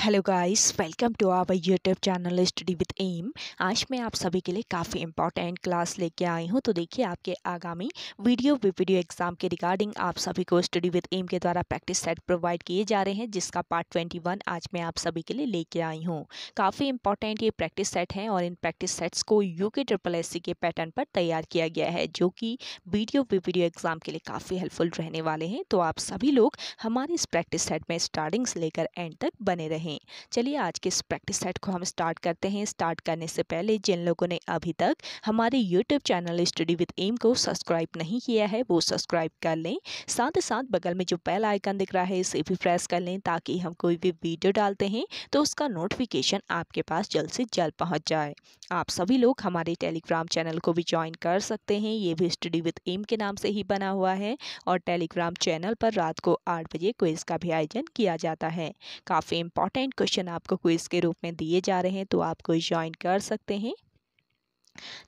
hello guys welcome to our YouTube channel study with M आज मैं आप सभी के लिए काफ़ी इंपॉर्टेंट क्लास लेके आई हूँ तो देखिए आपके आगामी वीडियो वीडियो एग्जाम के रिगार्डिंग आप सभी को स्टडी विद एम के द्वारा प्रैक्टिस सेट प्रोवाइड किए जा रहे हैं जिसका पार्ट ट्वेंटी वन आज मैं आप सभी के लिए लेके आई हूँ काफ़ी इंपॉर्टेंट ये प्रैक्टिस सेट हैं और इन प्रैक्टिस सेट्स को U K triple S C के पैटर्न पर तैयार किया गया है जो कि वीडियो वीडियो एग्जाम के लिए काफ़ी हेल्पफुल रहने वाले हैं तो आप सभी लोग हमारे इस प्रैक्टिस सेट में स्टार्टिंग से लेकर एंड तक बने रहें हैं चलिए आज के इस प्रैक्टिस सेट को हम स्टार्ट करते हैं स्टार्ट करने से पहले जिन लोगों ने अभी तक हमारे YouTube channel study with M को सब्सक्राइब नहीं किया है वो सब्सक्राइब कर लें साथ ही साथ बगल में जो बेल आइकन दिख रहा है इसे भी प्रेस कर लें ताकि हम कोई भी वीडियो डालते हैं तो उसका नोटिफिकेशन आपके पास जल्द से जल्द पहुँच जाए आप सभी लोग हमारे टेलीग्राम चैनल को भी ज्वाइन कर सकते हैं ये भी स्टडी विद एम के नाम से ही बना हुआ है और टेलीग्राम चैनल पर रात को आठ बजे क्विज का भी आयोजन किया जाता है काफ़ी इंपॉर्टेंट इंपॉर्टेंट क्वेश्चन आपको क्विज के रूप में दिए जा रहे हैं तो आपको ज्वाइन कर सकते हैं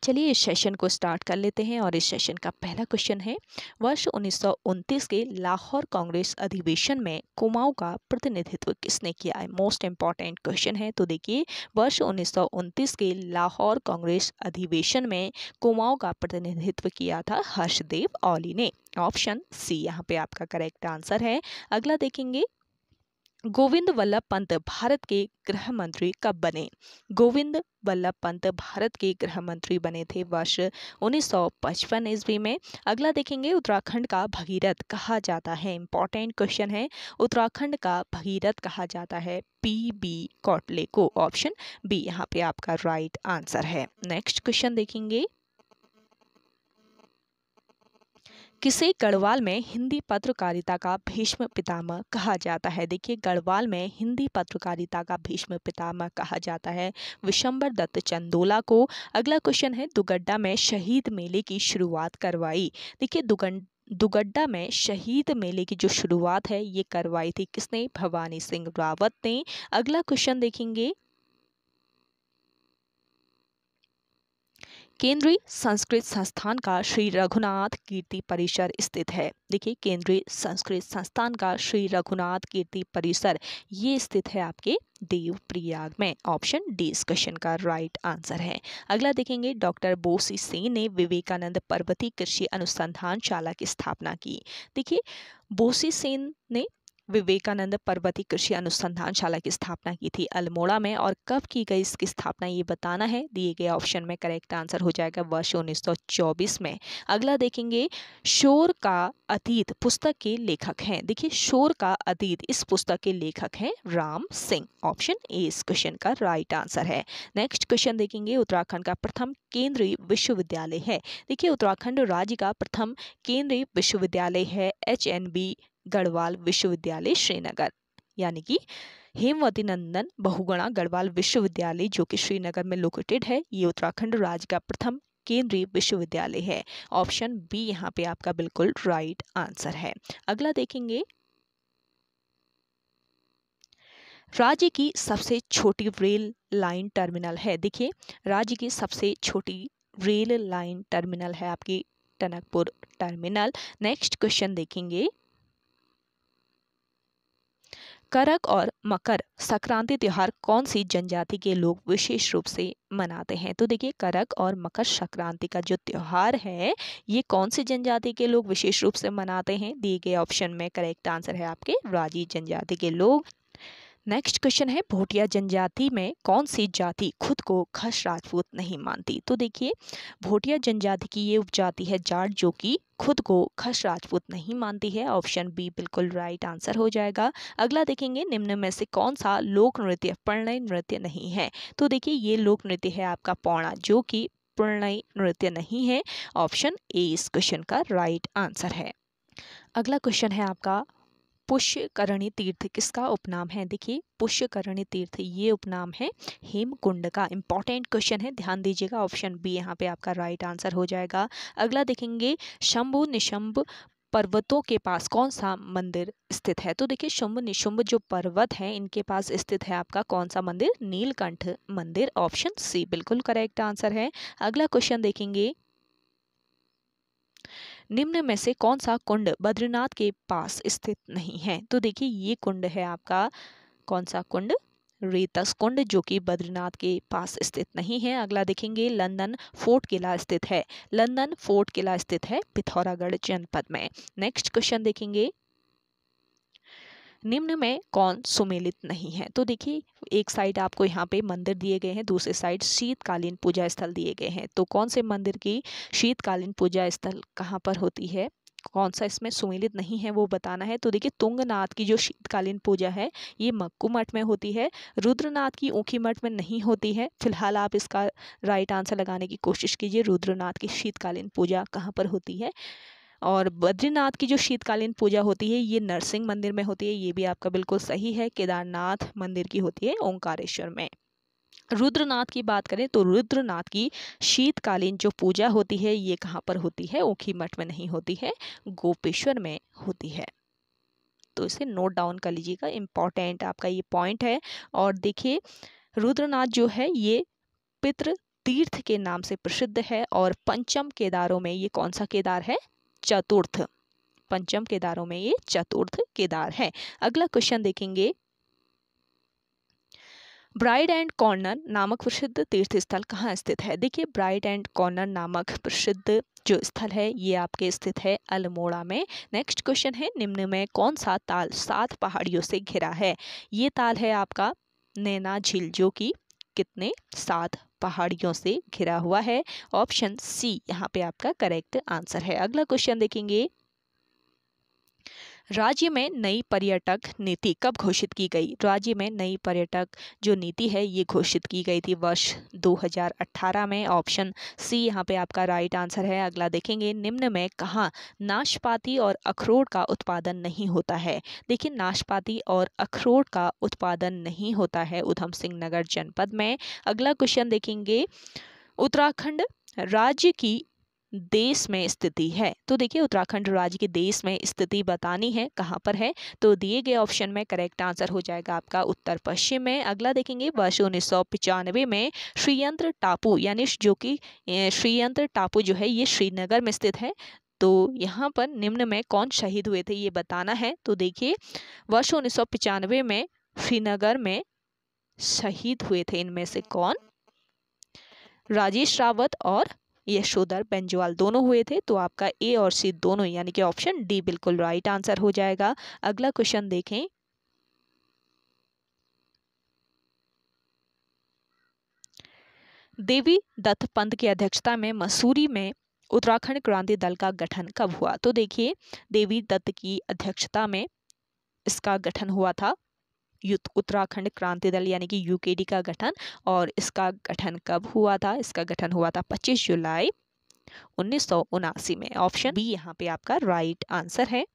चलिए इस सेशन को स्टार्ट कर लेते हैं और इस सेशन का पहला क्वेश्चन है वर्ष उन्नीस के लाहौर कांग्रेस अधिवेशन में कुमाऊं का प्रतिनिधित्व किसने किया है मोस्ट इम्पॉर्टेंट क्वेश्चन है तो देखिए वर्ष उन्नीस के लाहौर कांग्रेस अधिवेशन में कुमाऊं का प्रतिनिधित्व किया था हर्षदेव ओली ने ऑप्शन सी यहाँ पे आपका करेक्ट आंसर है अगला देखेंगे गोविंद वल्लभ पंत भारत के गृह मंत्री कब बने गोविंद वल्लभ पंत भारत के गृह मंत्री बने थे वर्ष 1955 ईस्वी में अगला देखेंगे उत्तराखंड का भगीरथ कहा जाता है इम्पॉर्टेंट क्वेश्चन है उत्तराखंड का भगीरथ कहा जाता है पी बी कॉटले को ऑप्शन बी यहाँ पे आपका राइट आंसर है नेक्स्ट क्वेश्चन देखेंगे किसे गढ़वाल में हिंदी पत्रकारिता का भीष्म पितामह कहा जाता है देखिए गढ़वाल में हिंदी पत्रकारिता का भीष्म पितामह कहा जाता है विशंबर दत्त चंदोला को अगला क्वेश्चन है दुगड्डा में शहीद मेले की शुरुआत करवाई देखिए दुगंड दुगड्डा में शहीद मेले की जो शुरुआत है ये करवाई थी किसने भवानी सिंह रावत ने अगला क्वेश्चन देखेंगे केंद्रीय संस्कृत संस्थान का श्री रघुनाथ कीर्ति परिसर स्थित है देखिए केंद्रीय संस्कृत संस्थान का श्री रघुनाथ कीर्ति परिसर ये स्थित है आपके देवप्रयाग में ऑप्शन डी इस क्वेश्चन का राइट आंसर है अगला देखेंगे डॉक्टर बोसी सेन ने विवेकानंद पर्वती कृषि अनुसंधान शाला की स्थापना की देखिए बोसी सेन ने विवेकानंद पर्वती कृषि अनुसंधान शाला की स्थापना की थी अल्मोड़ा में और कब की गई इसकी स्थापना ये बताना है दिए गए ऑप्शन में करेक्ट आंसर हो जाएगा वर्ष 1924 में अगला देखेंगे शोर का अतीत पुस्तक के लेखक हैं देखिए शोर का अतीत इस पुस्तक के लेखक हैं राम सिंह ऑप्शन ए इस क्वेश्चन का राइट आंसर है नेक्स्ट क्वेश्चन देखेंगे उत्तराखंड का प्रथम केंद्रीय विश्वविद्यालय है देखिए उत्तराखंड राज्य का प्रथम केंद्रीय विश्वविद्यालय है एच एन बी गढ़वाल विश्वविद्यालय श्रीनगर यानी कि हेमवती नंदन बहुगुणा गढ़वाल विश्वविद्यालय जो कि श्रीनगर में लोकेटेड है ये उत्तराखंड राज्य का प्रथम केंद्रीय विश्वविद्यालय है ऑप्शन बी यहाँ पे आपका बिल्कुल राइट आंसर है अगला देखेंगे राज्य की सबसे छोटी रेल लाइन टर्मिनल है देखिए राज्य की सबसे छोटी रेल लाइन टर्मिनल है आपकी टनकपुर टर्मिनल नेक्स्ट क्वेश्चन देखेंगे करक और मकर संक्रांति त्यौहार कौन सी जनजाति के लोग विशेष रूप से मनाते हैं तो देखिए करक और मकर संक्रांति का जो त्यौहार है ये कौन सी जनजाति के लोग विशेष रूप से मनाते हैं दिए गए ऑप्शन में करेक्ट आंसर है आपके राजी जनजाति के लोग नेक्स्ट क्वेश्चन है भोटिया जनजाति में कौन सी जाति खुद को खस राजपूत नहीं मानती तो देखिए भोटिया जनजाति की ये उपजाति है जाट जो कि खुद को खस राजपूत नहीं मानती है ऑप्शन बी बिल्कुल राइट आंसर हो जाएगा अगला देखेंगे निम्न में से कौन सा लोक नृत्य प्रणय नृत्य नहीं है तो देखिए ये लोक नृत्य है आपका पौणा जो कि प्रणय नृत्य नहीं है ऑप्शन ए इस क्वेश्चन का राइट आंसर है अगला क्वेश्चन है आपका पुष्यकरणी तीर्थ किसका उपनाम है देखिए पुष्यकरणी तीर्थ ये उपनाम है हेमकुंड का इंपॉर्टेंट क्वेश्चन है ध्यान दीजिएगा ऑप्शन बी यहाँ पे आपका राइट आंसर हो जाएगा अगला देखेंगे शंभु निशंभ पर्वतों के पास कौन सा मंदिर स्थित है तो देखिए शुंभ निशुंभ जो पर्वत है इनके पास स्थित है आपका कौन सा मंदिर नीलकंठ मंदिर ऑप्शन सी बिल्कुल करेक्ट आंसर है अगला क्वेश्चन देखेंगे निम्न में से कौन सा कुंड बद्रीनाथ के पास स्थित नहीं है तो देखिए ये कुंड है आपका कौन सा कुंड रेतस कुंड जो कि बद्रीनाथ के पास स्थित नहीं है अगला देखेंगे लंदन फोर्ट किला स्थित है लंदन फोर्ट किला स्थित है पिथौरागढ़ जनपद में नेक्स्ट क्वेश्चन देखेंगे निम्न में कौन सुमेलित नहीं है तो देखिए एक साइड आपको यहाँ पे मंदिर दिए गए हैं दूसरे साइड शीतकालीन पूजा स्थल दिए गए हैं तो कौन से मंदिर की शीतकालीन पूजा स्थल कहाँ पर होती है कौन सा इसमें सुमेलित नहीं है वो बताना है तो देखिए तुंगनाथ की जो शीतकालीन पूजा है ये मक्कू मठ में होती है रुद्रनाथ की ऊखी मठ में नहीं होती है फिलहाल आप इसका राइट आंसर लगाने की कोशिश कीजिए रुद्रनाथ की शीतकालीन पूजा कहाँ पर होती है और बद्रीनाथ की जो शीतकालीन पूजा होती है ये नरसिंह मंदिर में होती है ये भी आपका बिल्कुल सही है केदारनाथ मंदिर की होती है ओंकारेश्वर में रुद्रनाथ की बात करें तो रुद्रनाथ की शीतकालीन जो पूजा होती है ये कहाँ पर होती है ओखी मठ में नहीं होती है गोपेश्वर में होती है तो इसे नोट डाउन कर लीजिएगा इम्पॉर्टेंट आपका ये पॉइंट है और देखिए रुद्रनाथ जो है ये पितृ तीर्थ के नाम से प्रसिद्ध है और पंचम केदारों में ये कौन सा केदार है चतुर्थ पंचम केदारों में ये चतुर्थ केदार है अगला क्वेश्चन देखेंगे ब्राइड एंड कॉर्नर नामक प्रसिद्ध तीर्थ स्थल कहाँ स्थित है देखिए ब्राइड एंड कॉर्नर नामक प्रसिद्ध जो स्थल है ये आपके स्थित है अल्मोड़ा में नेक्स्ट क्वेश्चन है निम्न में कौन सा ताल सात पहाड़ियों से घिरा है ये ताल है आपका नैना झील जो कि कितने सात पहाड़ियों से घिरा हुआ है ऑप्शन सी यहाँ पे आपका करेक्ट आंसर है अगला क्वेश्चन देखेंगे राज्य में नई पर्यटक नीति कब घोषित की गई राज्य में नई पर्यटक जो नीति है ये घोषित की गई थी वर्ष 2018 में ऑप्शन सी यहाँ पे आपका राइट आंसर है अगला देखेंगे निम्न में कहाँ नाशपाती और अखरोट का उत्पादन नहीं होता है देखिए नाशपाती और अखरोट का उत्पादन नहीं होता है उधम सिंह नगर जनपद में अगला क्वेश्चन देखेंगे उत्तराखंड राज्य की देश में स्थिति है तो देखिए उत्तराखंड राज्य के देश में स्थिति बतानी है कहाँ पर है तो दिए गए ऑप्शन में करेक्ट आंसर हो जाएगा आपका उत्तर पश्चिम में अगला देखेंगे वर्ष उन्नीस में श्रीयंत्र टापू यानी जो कि श्रीयंत्र टापू जो है ये श्रीनगर में स्थित है तो यहाँ पर निम्न में कौन शहीद हुए थे ये बताना है तो देखिए वर्ष उन्नीस में श्रीनगर में शहीद हुए थे इनमें से कौन राजेश रावत और यशोधर बेंजवाल दोनों हुए थे तो आपका ए और सी दोनों यानी कि ऑप्शन डी बिल्कुल राइट आंसर हो जाएगा अगला क्वेश्चन देखें देवी दत्त पंत की अध्यक्षता में मसूरी में उत्तराखंड क्रांति दल का गठन कब हुआ तो देखिए देवी दत्त की अध्यक्षता में इसका गठन हुआ था उत्तराखंड क्रांति दल यानी कि यूकेडी का गठन और इसका गठन कब हुआ था इसका गठन हुआ था 25 जुलाई उन्नीस में ऑप्शन बी यहाँ पे आपका राइट आंसर है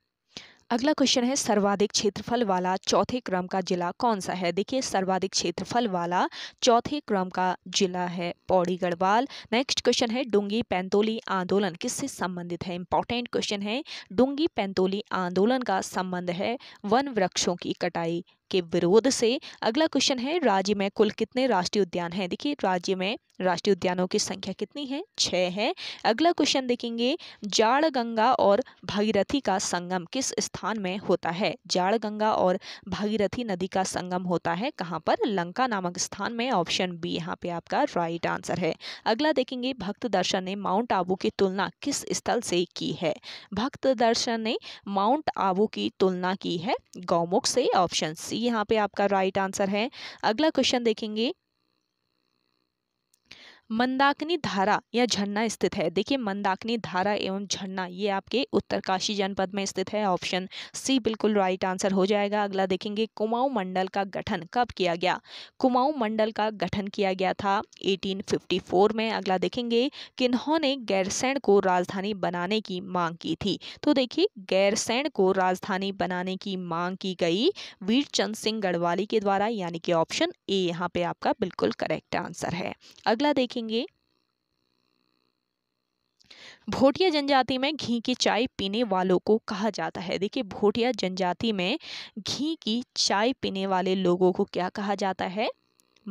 अगला क्वेश्चन है सर्वाधिक क्षेत्रफल वाला चौथे क्रम का जिला कौन सा है देखिए सर्वाधिक क्षेत्रफल वाला चौथे क्रम का जिला है पौड़ी गढ़वाल नेक्स्ट क्वेश्चन है डूंगी पैंतोली आंदोलन किससे संबंधित है इंपॉर्टेंट क्वेश्चन है डूंगी पैंतोली आंदोलन का संबंध है वन वृक्षों की कटाई के विरोध से अगला क्वेश्चन है राज्य में कुल कितने राष्ट्रीय उद्यान हैं देखिए राज्य में राष्ट्रीय उद्यानों की संख्या कितनी है छः है अगला क्वेश्चन देखेंगे जाड़ गंगा और भागीरथी का संगम किस स्थान में होता है जाड़ गंगा और भागीरथी नदी का संगम होता है कहाँ पर लंका नामक स्थान में ऑप्शन बी यहाँ पे आपका राइट आंसर है अगला देखेंगे भक्त दर्शन ने माउंट आबू की तुलना किस स्थल से की है भक्त दर्शन ने माउंट आबू की तुलना की है गौमुख से ऑप्शन सी यहाँ पे आपका राइट आंसर है अगला क्वेश्चन देखेंगे मंदाकिनी धारा या झरना स्थित है देखिए मंदाकिनी धारा एवं झरना ये आपके उत्तरकाशी जनपद में स्थित है ऑप्शन सी बिल्कुल राइट आंसर हो जाएगा अगला देखेंगे कुमाऊं मंडल का गठन कब किया गया कुमाऊं मंडल का गठन किया गया था 1854 में अगला देखेंगे कि इन्होंने गैरसैंण को राजधानी बनाने की मांग की थी तो देखिए गैरसैंण को राजधानी बनाने की मांग की गई वीरचंद सिंह गढ़वाली के द्वारा यानी कि ऑप्शन ए यहाँ पे आपका बिल्कुल करेक्ट आंसर है अगला देखिए देखेंगे भोटिया जनजाति में घी की चाय पीने वालों को कहा जाता है देखिए भोटिया जनजाति में घी की चाय पीने वाले लोगों को क्या कहा जाता है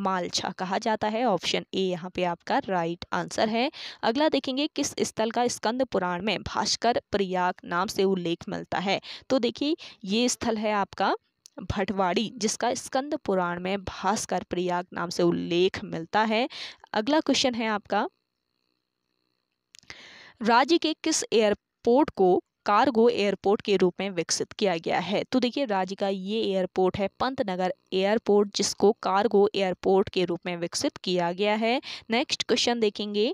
मालछा कहा जाता है ऑप्शन ए यहाँ पे आपका राइट आंसर है अगला देखेंगे किस स्थल का स्कंद पुराण में भास्कर प्रयाग नाम से उल्लेख मिलता है तो देखिए ये स्थल है आपका भटवाड़ी जिसका स्कंद पुराण में भास्कर प्रयाग नाम से उल्लेख मिलता है अगला क्वेश्चन है आपका राज्य के किस एयरपोर्ट को कार्गो एयरपोर्ट के रूप में विकसित किया गया है तो देखिए राज्य का ये एयरपोर्ट है पंत नगर एयरपोर्ट जिसको कार्गो एयरपोर्ट के रूप में विकसित किया गया है नेक्स्ट क्वेश्चन देखेंगे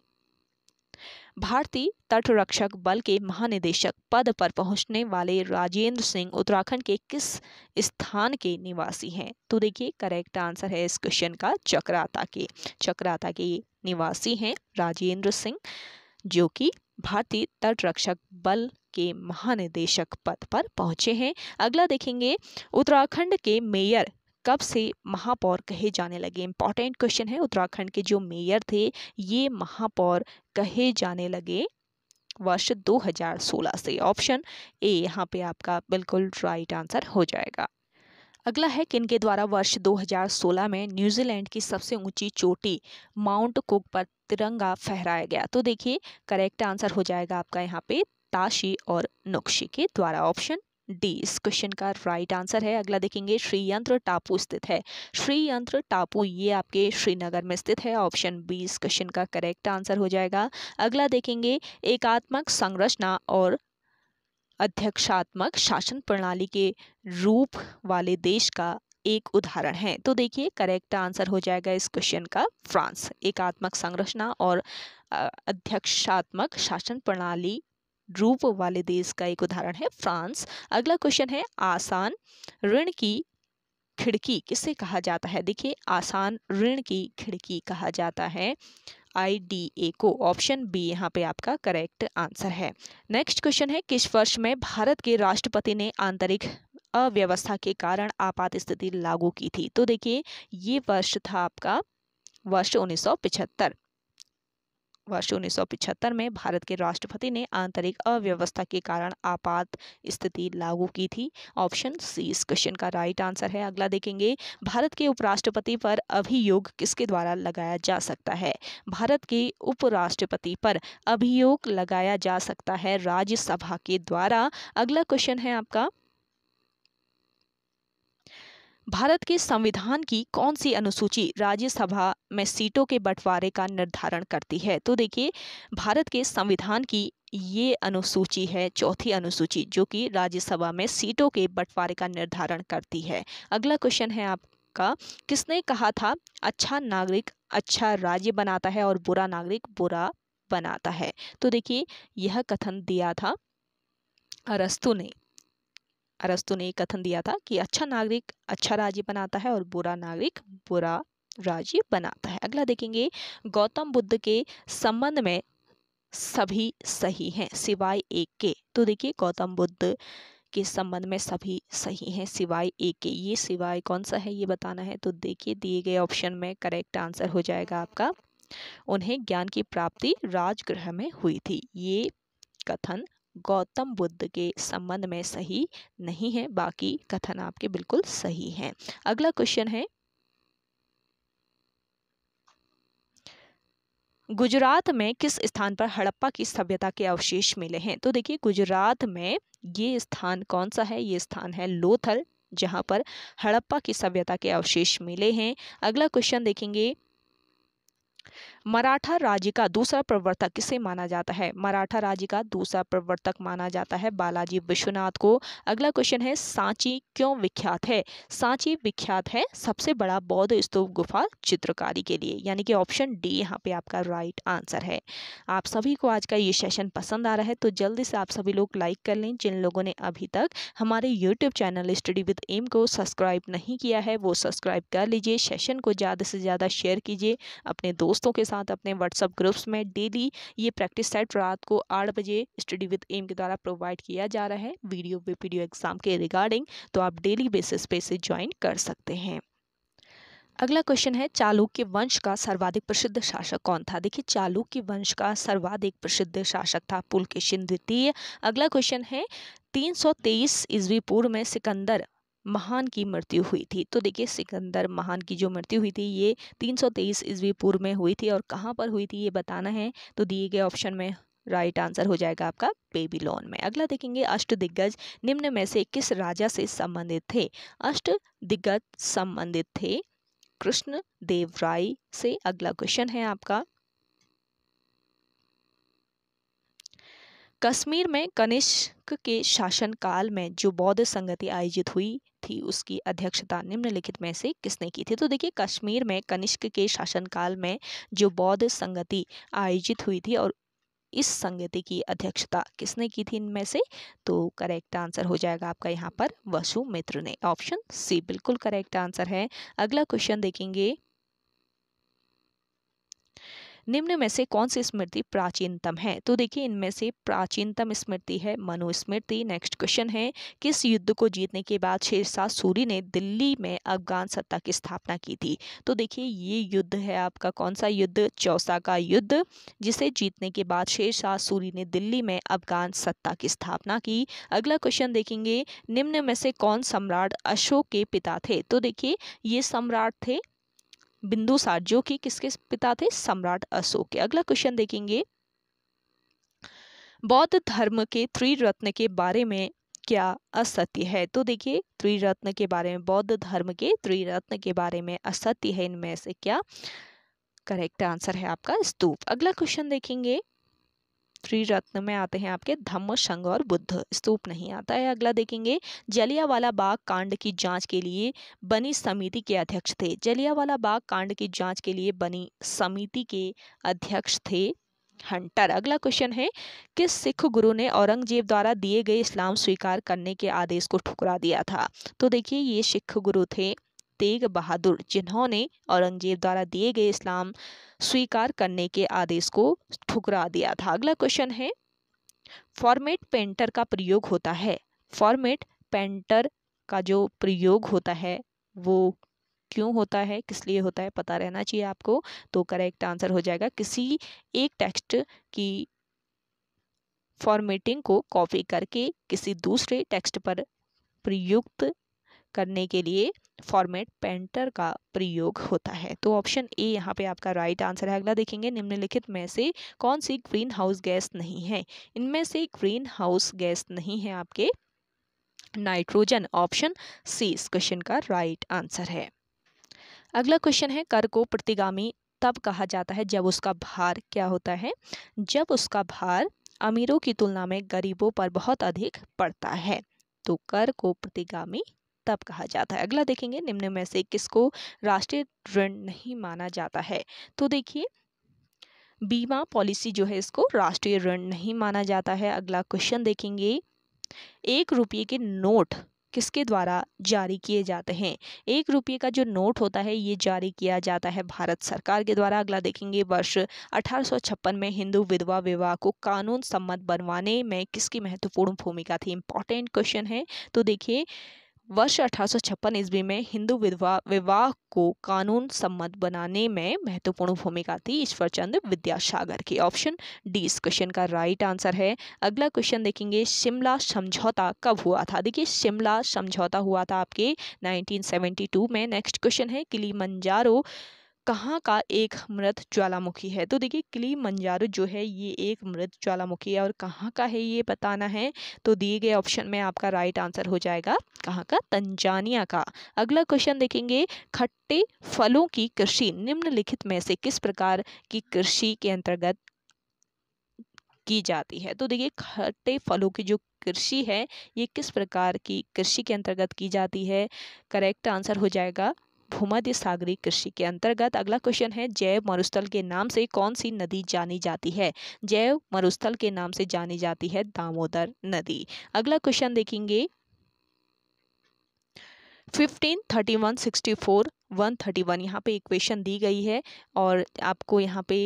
भारतीय तटरक्षक बल के महानिदेशक पद पर पहुंचने वाले राजेंद्र सिंह उत्तराखंड के किस स्थान के निवासी हैं तो देखिए करेक्ट आंसर है इस क्वेश्चन का चक्राता के चक्राता के निवासी हैं राजेंद्र सिंह जो कि भारतीय तटरक्षक बल के महानिदेशक पद पर पहुंचे हैं अगला देखेंगे उत्तराखंड के मेयर कब से महापौर कहे जाने लगे इंपॉर्टेंट क्वेश्चन है उत्तराखंड के जो मेयर थे ये महापौर कहे जाने लगे वर्ष 2016 से ऑप्शन ए यहाँ पे आपका बिल्कुल राइट आंसर हो जाएगा अगला है किनके द्वारा वर्ष 2016 में न्यूजीलैंड की सबसे ऊंची चोटी माउंट कुक पर तिरंगा फहराया गया तो देखिए करेक्ट आंसर हो जाएगा आपका यहाँ पे ताशी और नुक्शी के द्वारा ऑप्शन डी इस क्वेश्चन का राइट आंसर है अगला देखेंगे श्रीयंत्र टापू स्थित है श्रीयंत्र टापू ये आपके श्रीनगर में स्थित है ऑप्शन बी इस क्वेश्चन का करेक्ट आंसर हो जाएगा अगला देखेंगे एकात्मक संरचना और अध्यक्षात्मक शासन प्रणाली के रूप वाले देश का एक उदाहरण है तो देखिए करेक्ट आंसर हो जाएगा इस क्वेश्चन का फ्रांस एकात्मक संरचना और अध्यक्षात्मक शासन प्रणाली रूप वाले देश का एक उदाहरण है फ्रांस अगला क्वेश्चन है आसान ऋण की खिड़की किसे कहा जाता है देखिए आसान ऋण की खिड़की कहा जाता है आई डी ए को ऑप्शन बी यहाँ पे आपका करेक्ट आंसर है नेक्स्ट क्वेश्चन है किस वर्ष में भारत के राष्ट्रपति ने आंतरिक अव्यवस्था के कारण आपात स्थिति लागू की थी तो देखिए ये वर्ष था आपका वर्ष उन्नीस वर्ष उन्नीस में भारत के राष्ट्रपति ने आंतरिक अव्यवस्था के कारण आपात स्थिति लागू की थी ऑप्शन सी इस क्वेश्चन का राइट आंसर है अगला देखेंगे भारत के उपराष्ट्रपति पर अभियोग किसके द्वारा लगाया जा सकता है भारत के उपराष्ट्रपति पर अभियोग लगाया जा सकता है राज्यसभा के द्वारा अगला क्वेश्चन है आपका भारत के संविधान की कौन सी अनुसूची राज्यसभा में सीटों के बंटवारे का निर्धारण करती है तो देखिए भारत के संविधान की ये अनुसूची है चौथी अनुसूची जो कि राज्यसभा में सीटों के बंटवारे का निर्धारण करती है अगला क्वेश्चन है आपका किसने कहा था अच्छा नागरिक अच्छा राज्य बनाता है और बुरा नागरिक बुरा बनाता है तो देखिए यह कथन दिया था अरस्तु ने अरस्तु ने कथन दिया था कि अच्छा नागरिक अच्छा राज्य बनाता है और बुरा नागरिक बुरा राज्य बनाता है अगला देखेंगे गौतम बुद्ध के संबंध में सभी सही हैं सिवाय एक के तो देखिए गौतम बुद्ध के संबंध में सभी सही हैं सिवाय एक के ये सिवाय कौन सा है ये बताना है तो देखिए दिए गए ऑप्शन में करेक्ट आंसर हो जाएगा आपका उन्हें ज्ञान की प्राप्ति राजगृह में हुई थी ये कथन गौतम बुद्ध के संबंध में सही नहीं है बाकी कथन आपके बिल्कुल सही हैं अगला क्वेश्चन है गुजरात में किस स्थान पर हड़प्पा की सभ्यता के अवशेष मिले हैं तो देखिए गुजरात में ये स्थान कौन सा है ये स्थान है लोथल जहाँ पर हड़प्पा की सभ्यता के अवशेष मिले हैं अगला क्वेश्चन देखेंगे मराठा राज्य का दूसरा प्रवर्तक किसे माना जाता है मराठा राज्य का दूसरा प्रवर्तक माना जाता है बालाजी विश्वनाथ को अगला क्वेश्चन है सांची क्यों विख्यात है सांची विख्यात है सबसे बड़ा बौद्ध स्तूप गुफा चित्रकारी के लिए यानी कि ऑप्शन डी यहाँ पे आपका राइट आंसर है आप सभी को आज का ये सेशन पसंद आ रहा है तो जल्दी से आप सभी लोग लाइक कर लें जिन लोगों ने अभी तक हमारे YouTube channel study with M को सब्सक्राइब नहीं किया है वो सब्सक्राइब कर लीजिए सेशन को ज़्यादा से ज़्यादा शेयर कीजिए अपने दोस्त दोस्तों के साथ अपने व्हाट्सअप ग्रुप्स में डेली ये प्रैक्टिस सेट रात को आठ बजे स्टडी विद एम के द्वारा प्रोवाइड किया जा रहा है वीडियो वीडियो एग्ज़ाम के रिगार्डिंग तो आप डेली बेसिस पे इसे ज्वाइन कर सकते हैं अगला क्वेश्चन है चालुक्य वंश का सर्वाधिक प्रसिद्ध शासक कौन था देखिए चालुक्य वंश का सर्वाधिक प्रसिद्ध शासक था पुलकेशिन द्वितीय अगला क्वेश्चन है 323 सौ ईस्वी पूर्व में सिकंदर महान की मृत्यु हुई थी तो देखिए सिकंदर महान की जो मृत्यु हुई थी ये 323 ईस्वी पूर्व में हुई थी और कहाँ पर हुई थी ये बताना है तो दिए गए ऑप्शन में राइट आंसर हो जाएगा आपका बेबीलोन में अगला देखेंगे अष्ट दिग्गज निम्न में से किस राजा से संबंधित थे अष्ट दिग्गज संबंधित थे कृष्ण देव राय से अगला क्वेश्चन है आपका कश्मीर में कनिष्क के शासनकाल में जो बौद्ध संगति आयोजित हुई थी उसकी अध्यक्षता निम्नलिखित में से किसने की थी तो देखिए कश्मीर में कनिष्क के शासनकाल में जो बौद्ध संगति आयोजित हुई थी और इस संगति की अध्यक्षता किसने की थी इनमें से तो करेक्ट आंसर हो जाएगा आपका यहाँ पर वसुमित्र ने ऑप्शन सी बिल्कुल करेक्ट आंसर है अगला क्वेश्चन देखेंगे निम्न में से कौन सी स्मृति प्राचीनतम है तो देखिए इनमें से प्राचीनतम स्मृति है मनुस्मृति नेक्स्ट क्वेश्चन है किस युद्ध को जीतने के बाद शेरशाह सूरी ने दिल्ली में अफगान सत्ता की स्थापना की थी तो देखिए ये युद्ध है आपका कौन सा युद्ध चौसा का युद्ध जिसे जीतने के बाद शेरशाह सूरी ने दिल्ली में अफगान सत्ता की स्थापना की अगला क्वेश्चन देखेंगे निम्न में से कौन सम्राट अशोक के पिता थे तो देखिए ये सम्राट थे बिंदुसार जो कि किसके पिता थे सम्राट अशोक के अगला क्वेश्चन देखेंगे बौद्ध धर्म के त्रिरत्न के बारे में क्या असत्य है तो देखिए त्रिरत्न के बारे में बौद्ध धर्म के त्रिरत्न के बारे में असत्य है इनमें से क्या करेक्ट आंसर है आपका स्तूप अगला क्वेश्चन देखेंगे त्रिरत्न में आते हैं आपके धम्म संघ और बुद्ध स्तूप नहीं आता है अगला देखेंगे जलियावाला बाग कांड की जांच के लिए बनी समिति के अध्यक्ष थे जलियावाला बाग कांड की जांच के लिए बनी समिति के अध्यक्ष थे हंटर अगला क्वेश्चन है किस सिख गुरु ने औरंगजेब द्वारा दिए गए इस्लाम स्वीकार करने के आदेश को ठुकरा दिया था तो देखिए ये सिख गुरु थे तेग बहादुर जिन्होंने औरंगजेब द्वारा दिए गए इस्लाम स्वीकार करने के आदेश को ठुकरा दिया था अगला क्वेश्चन है फॉर्मेट पेंटर का प्रयोग होता है फॉर्मेट पेंटर का जो प्रयोग होता है वो क्यों होता है किस लिए होता है पता रहना चाहिए आपको तो करेक्ट आंसर हो जाएगा किसी एक टेक्स्ट की फॉर्मेटिंग को कॉपी करके किसी दूसरे टेक्स्ट पर प्रयुक्त करने के लिए फॉर्मेट पेंटर का प्रयोग होता है तो ऑप्शन ए यहाँ पे आपका राइट right आंसर है अगला देखेंगे निम्नलिखित में से कौन सी ग्रीन हाउस गैस नहीं है इनमें से ग्रीन हाउस गैस नहीं है आपके नाइट्रोजन ऑप्शन सी इस क्वेश्चन का राइट right आंसर है अगला क्वेश्चन है कर को प्रतिगामी तब कहा जाता है जब उसका भार क्या होता है जब उसका भार अमीरों की तुलना में गरीबों पर बहुत अधिक पड़ता है तो कर को प्रतिगामी तब कहा जाता है अगला देखेंगे निम्न में से किसको राष्ट्रीय ऋण नहीं माना जाता है तो देखिए बीमा पॉलिसी जो है इसको राष्ट्रीय ऋण नहीं माना जाता है अगला क्वेश्चन देखेंगे एक रुपये के नोट किसके द्वारा जारी किए जाते हैं एक रुपये का जो नोट होता है ये जारी किया जाता है भारत सरकार के द्वारा अगला देखेंगे वर्ष अठारह में हिंदू विधवा विवाह को कानून सम्मत बनवाने में किसकी महत्वपूर्ण भूमिका थी इंपॉर्टेंट क्वेश्चन है तो देखिए वर्ष अठारह ईस्वी में हिंदू विधवा विवाह को कानून सम्मत बनाने में महत्वपूर्ण भूमिका थी चंद विद्यासागर की ऑप्शन डी इस क्वेश्चन का राइट आंसर है अगला क्वेश्चन देखेंगे शिमला समझौता कब हुआ था देखिए शिमला समझौता हुआ था आपके 1972 में नेक्स्ट क्वेश्चन है किली मंजारो कहाँ का एक मृत ज्वालामुखी है तो देखिए क्ली मंजारो जो है ये एक मृत ज्वालामुखी है और कहाँ का है ये बताना है तो दिए गए ऑप्शन में आपका राइट आंसर हो जाएगा कहाँ का तंजानिया का अगला क्वेश्चन देखेंगे खट्टे फलों की कृषि निम्नलिखित में से किस प्रकार की कृषि के अंतर्गत की जाती है तो देखिए खट्टे फलों की जो कृषि है ये किस प्रकार की कृषि के अंतर्गत की जाती है करेक्ट आंसर हो जाएगा भूमध्य सागरी कृषि के अंतर्गत अगला क्वेश्चन है जैव मरुस्थल के नाम से कौन सी नदी जानी जाती है जैव मरुस्थल के नाम से जानी जाती है दामोदर नदी अगला क्वेश्चन देखेंगे fifteen thirty one sixty four one thirty one यहाँ पे इक्वेशन दी गई है और आपको यहाँ पे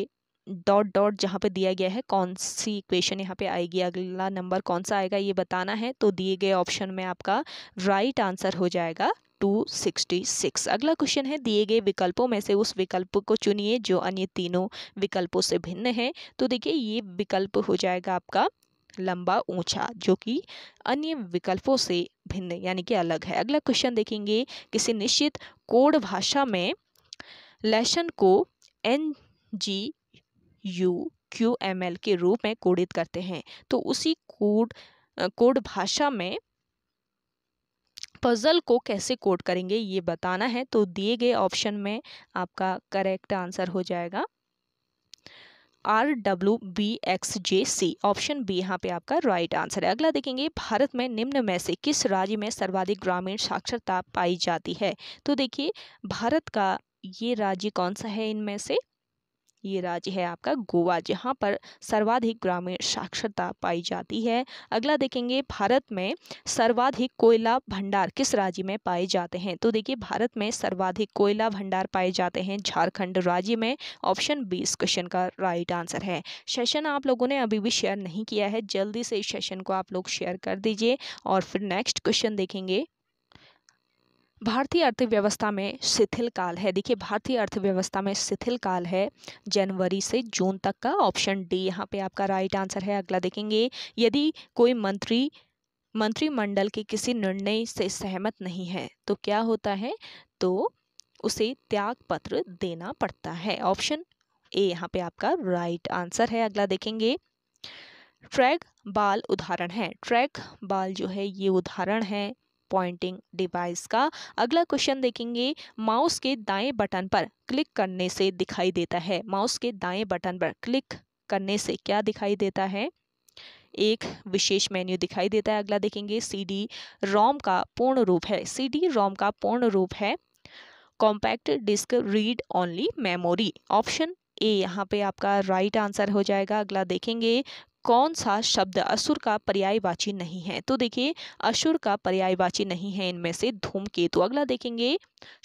डॉट डॉट जहाँ पे दिया गया है कौन सी इक्वेशन यहाँ पे आएगी अगला नंबर कौन सा आएगा ये बताना है तो दिए गए ऑप्शन में आपका राइट right आंसर हो जाएगा टू सिक्सटी सिक्स अगला क्वेश्चन है दिए गए विकल्पों में से उस विकल्प को चुनिए जो अन्य तीनों विकल्पों से भिन्न है तो देखिए ये विकल्प हो जाएगा आपका लंबा ऊंचा जो कि अन्य विकल्पों से भिन्न यानी कि अलग है अगला क्वेश्चन देखेंगे किसी निश्चित कोड भाषा में लेशन को N G U Q M L के रूप में कोडित करते हैं तो उसी कोड कोड भाषा में पज़ल को कैसे कोड करेंगे ये बताना है तो दिए गए ऑप्शन में आपका करेक्ट आंसर हो जाएगा R W B X J C option B यहाँ पे आपका राइट आंसर है अगला देखेंगे भारत में निम्न में से किस राज्य में सर्वाधिक ग्रामीण साक्षरता पाई जाती है तो देखिए भारत का ये राज्य कौन सा है इनमें से ये राज्य है आपका गोवा जहाँ पर सर्वाधिक ग्रामीण साक्षरता पाई जाती है अगला देखेंगे भारत में सर्वाधिक कोयला भंडार किस राज्य में पाए जाते हैं तो देखिए भारत में सर्वाधिक कोयला भंडार पाए जाते हैं झारखंड राज्य में ऑप्शन बी इस क्वेश्चन का राइट आंसर है सेशन आप लोगों ने अभी भी शेयर नहीं किया है जल्दी से इस सेशन को आप लोग शेयर कर दीजिए और फिर नेक्स्ट क्वेश्चन देखेंगे भारतीय अर्थव्यवस्था में शिथिल काल है देखिए भारतीय अर्थव्यवस्था में शिथिल काल है जनवरी से जून तक का ऑप्शन डी यहाँ पे आपका राइट आंसर है अगला देखेंगे यदि कोई मंत्री मंत्रिमंडल के किसी निर्णय से सहमत नहीं है तो क्या होता है तो उसे त्याग पत्र देना पड़ता है ऑप्शन ए यहाँ पे आपका राइट आंसर है अगला देखेंगे ट्रैक बाल उदाहरण है ट्रैक बाल जो है ये उदाहरण है पॉइंटिंग डिवाइस का अगला क्वेश्चन देखेंगे माउस के दाएं बटन पर क्लिक करने से दिखाई देता है माउस के दाएं बटन पर क्लिक करने से क्या दिखाई देता है एक विशेष मेन्यू दिखाई देता है अगला देखेंगे सी डी रोम का पूर्ण रूप है सी डी रोम का पूर्ण रूप है compact disc read only memory option A यहाँ पे आपका राइट right आंसर हो जाएगा अगला देखेंगे कौन सा शब्द असुर का पर्यायवाची नहीं है तो देखिए असुर का पर्यायवाची नहीं है इनमें से धूमकेतु अगला देखेंगे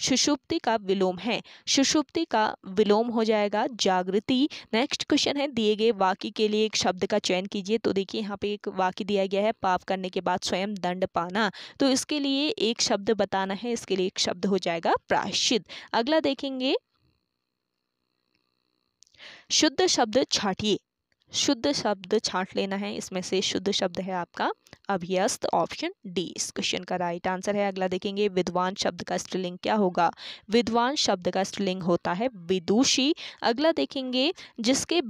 सुषुप्ति का विलोम है सुषुप्ति का विलोम हो जाएगा जागृति नेक्स्ट क्वेश्चन है दिए गए वाक्य के लिए एक शब्द का चयन कीजिए तो देखिए यहाँ पे एक वाक्य दिया गया है पाप करने के बाद स्वयं दंड पाना तो इसके लिए एक शब्द बताना है इसके लिए एक शब्द हो जाएगा प्राश्चित अगला देखेंगे शुद्ध शब्द छाटिए शुद्ध शब्द छांट लेना है इसमें से शुद्ध शब्द है आपका अभ्यस्त ऑप्शन डी इस क्वेश्चन का राइट आंसर है अगला देखेंगे विद्वान शब्द का स्त्रीलिंग क्या होगा विद्वान शब्द का स्त्रीलिंग होता है विदुषी अगला देखेंगे जिसके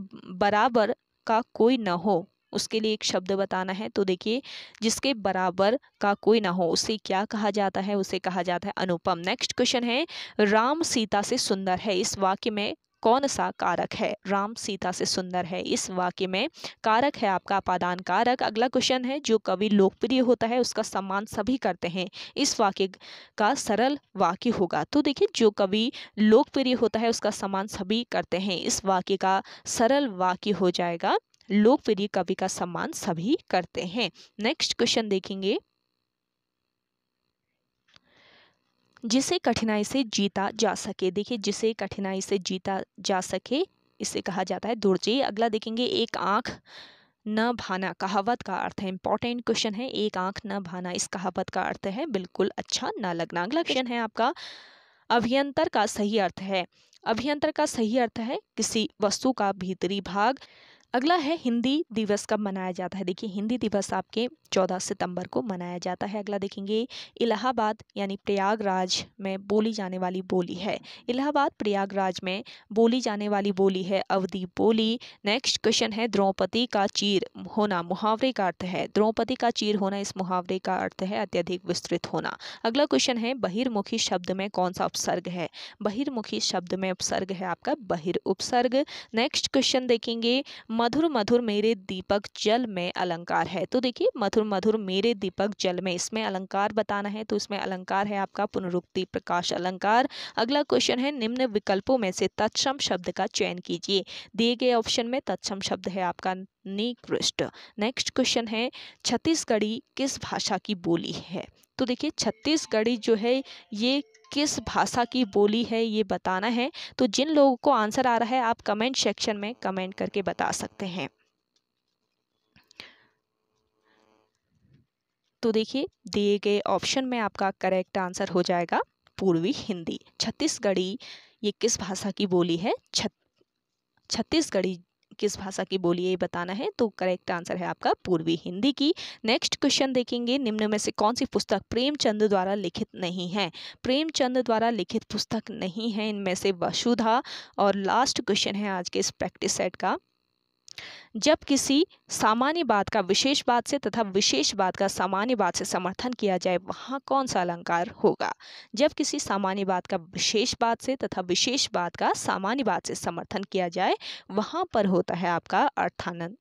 बराबर का कोई न हो उसके लिए एक शब्द बताना है तो देखिए जिसके बराबर का कोई ना हो उसे क्या कहा जाता है उसे कहा जाता है अनुपम नेक्स्ट क्वेश्चन है राम सीता से सुंदर है इस वाक्य में कौन सा कारक है राम सीता से सुंदर है इस वाक्य में कारक है आपका अपादान कारक अगला क्वेश्चन है जो कवि लोकप्रिय होता है उसका सम्मान सभी करते हैं इस वाक्य का सरल वाक्य होगा तो देखिए जो कवि लोकप्रिय होता है उसका सम्मान सभी करते हैं इस वाक्य का सरल वाक्य हो जाएगा लोकप्रिय कवि का सम्मान सभी करते हैं नेक्स्ट क्वेश्चन देखेंगे जिसे कठिनाई से जीता जा सके देखिए जिसे कठिनाई से जीता जा सके इसे कहा जाता है दुर्जय अगला देखेंगे एक आँख न भाना कहावत का अर्थ है इंपॉर्टेंट क्वेश्चन है एक आंख न भाना इस कहावत का अर्थ है बिल्कुल अच्छा न लगना अगला क्वेश्चन है आपका अभियंतर का सही अर्थ है अभियंतर का सही अर्थ है किसी वस्तु का भीतरी भाग अगला है हिंदी दिवस कब मनाया जाता है देखिए हिंदी दिवस आपके 14 सितंबर को मनाया जाता है अगला देखेंगे इलाहाबाद यानी प्रयागराज में बोली जाने वाली बोली है इलाहाबाद प्रयागराज में बोली जाने वाली बोली है अवधि बोली नेक्स्ट क्वेश्चन है द्रौपदी का चीर होना मुहावरे का अर्थ है द्रौपदी का चीर होना इस मुहावरे का अर्थ है अत्यधिक विस्तृत होना अगला क्वेश्चन है बहिर्मुखी शब्द में कौन सा उपसर्ग है बहिर्मुखी शब्द में उपसर्ग है आपका बहिर उपसर्ग नेक्स्ट क्वेश्चन देखेंगे मधुर मधुर मेरे दीपक जल में अलंकार है तो देखिए मधुर मधुर मेरे दीपक जल में इसमें अलंकार बताना है तो इसमें अलंकार है आपका पुनरुक्ति प्रकाश अलंकार अगला क्वेश्चन है निम्न विकल्पों में से तत्सम शब्द का चयन कीजिए दिए गए ऑप्शन में तत्सम शब्द है आपका निकृष्ट नेक्स्ट क्वेश्चन है छत्तीसगढ़ी किस भाषा की बोली है तो देखिए छत्तीसगढ़ी जो है ये किस भाषा की बोली है ये बताना है तो जिन लोगों को आंसर आ रहा है आप कमेंट सेक्शन में कमेंट करके बता सकते हैं तो देखिए दिए गए ऑप्शन में आपका करेक्ट आंसर हो जाएगा पूर्वी हिंदी छत्तीसगढ़ी ये किस भाषा की बोली है छत्तीसगढ़ी किस भाषा की बोली ये बताना है तो करेक्ट आंसर है आपका पूर्वी हिंदी की नेक्स्ट क्वेश्चन देखेंगे निम्न में से कौन सी पुस्तक प्रेमचंद द्वारा लिखित नहीं है प्रेमचंद द्वारा लिखित पुस्तक नहीं है इनमें से वसुधा और लास्ट क्वेश्चन है आज के इस प्रैक्टिस सेट का जब किसी सामान्य बात का विशेष बात से तथा विशेष बात का सामान्य बात से समर्थन किया जाए वहाँ कौन सा अलंकार होगा जब किसी सामान्य बात का विशेष बात से तथा विशेष बात का सामान्य बात से समर्थन किया जाए वहाँ पर होता है आपका अर्थानंद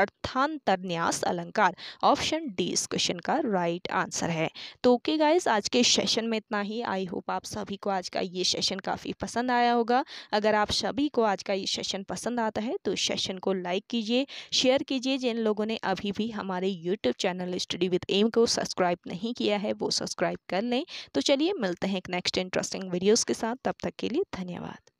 अर्थांतरन्यास अलंकार ऑप्शन डी इस क्वेश्चन का राइट आंसर है तो ओके गाइज आज के सेशन में इतना ही आई होप आप सभी को आज का ये सेशन काफ़ी पसंद आया होगा अगर आप सभी को आज का ये सेशन पसंद आता है तो सेशन को लाइक कीजिए शेयर कीजिए जिन लोगों ने अभी भी हमारे YouTube channel study with M को सब्सक्राइब नहीं किया है वो सब्सक्राइब कर लें तो चलिए मिलते हैं एक नेक्स्ट इंटरेस्टिंग वीडियोज़ के साथ तब तक के लिए धन्यवाद